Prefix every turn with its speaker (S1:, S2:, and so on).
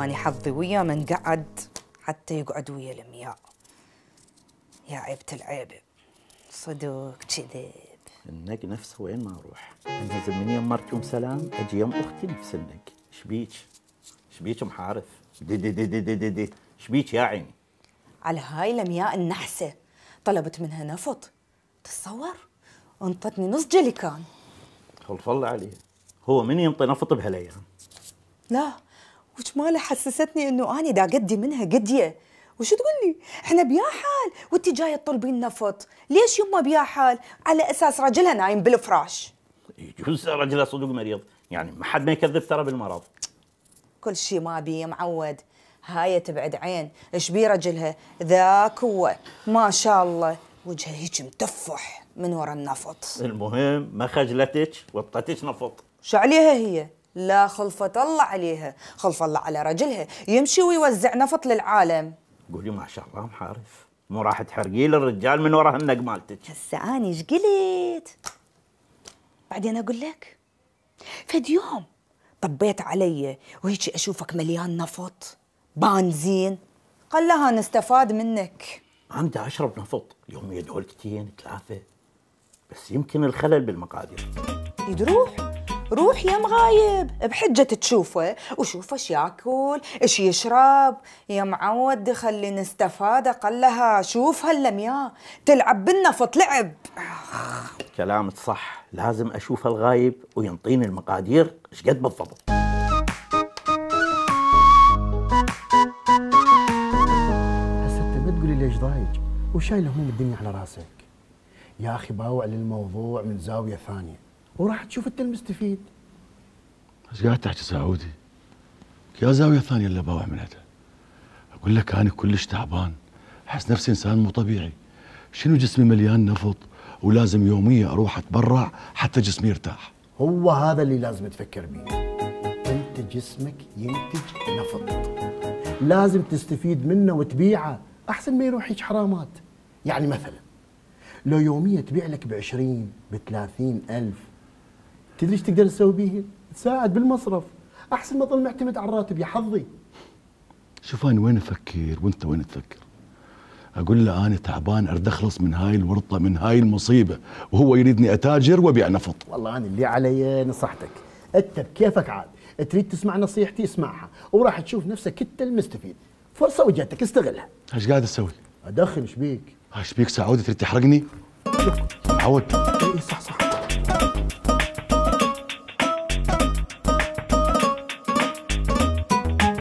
S1: واني حظي ويا من قعد حتى يقعد ويا لمياء يا عيبة العيبة صدق كذب
S2: النق نفسه وين ما اروح انا من يم مرتي ام سلام اجي يم اختي نفس النق شبيك شبيك ام حارث دي دي دي دي دي, دي. شبيك يا عيني
S1: على هاي لمياء النحسه طلبت منها نفط تتصور انطتني نص جلي كان
S2: خلف الله عليه هو من ينطي نفط بهالايام
S1: لا وش حسستني انه اني دا قدي منها قديه وشو تقول لي احنا بيا حال وانت جايه تطلبين نفط ليش يما بيا حال على اساس رجلها نايم بالفراش
S2: يجوز رجلها صدق مريض يعني ما حد ما يكذب ترى بالمرض
S1: كل شيء ما بيه معود هاي تبعد عين ايش بيه رجلها ذاك هو ما شاء الله وجهه هيك متفح من ورا النفط
S2: المهم ما خجلتك وطتك نفط
S1: شو عليها هي لا خلفة الله عليها خلفة الله على رجلها يمشي ويوزع نفط للعالم
S2: قولي ما شاء الله محارف مو راح تحرقي للرجال من ورا النق مالتك هسه اني ايش
S1: قلت بعدين اقول لك فد يوم طبيت علي وهيك اشوفك مليان نفط بنزين قال لها نستفاد منك
S2: انا بدي اشرب نفط يوميا دولتين ثلاثه بس يمكن الخلل بالمقادير
S1: يدروح روح يا مغايب بحجة تشوفه وشوفه ايش ياكل ايش يشرب يا معود خلي نستفاد اقلها شوف هاللمياه تلعب بالنفط لعب
S2: كلامك صح لازم اشوف الغايب وينطيني المقادير ايش قد بالضبط هسه انت ما تقولي ليش ضايج
S3: وشايل هموم الدنيا على راسك يا اخي باوع للموضوع من زاويه ثانيه وراح تشوف انت المستفيد
S4: بس قاعد تحكي سعودي يا زاوية ثانية اللي بوع منها أقول لك أنا كلش تعبان أحس نفسي إنسان مو طبيعي شنو جسمي مليان نفط ولازم يومية أروح أتبرع حتى جسمي يرتاح
S3: هو هذا اللي لازم تفكر بيه أنت جسمك ينتج نفط لازم تستفيد منه وتبيعه أحسن ما يروح هيك حرامات يعني مثلا لو يومية تبيع لك ب 20 ب 30 ألف تدري ايش تقدر تسوي به؟ تساعد بالمصرف احسن ما تظل معتمد على الراتب يا حظي
S4: شوف انا وين افكر وانت وين تفكر اقول له انا تعبان ارد اخلص من هاي الورطه من هاي المصيبه وهو يريدني اتاجر وابيع نفط
S3: والله انا اللي علي نصحتك انت بكيفك عاد تريد تسمع نصيحتي اسمعها وراح تشوف نفسك انت المستفيد فرصه وجاتك استغلها ايش قاعد اسوي ادخن ايش
S4: بيك ايش بيك سعود تريد تحرقني عود اي صح صح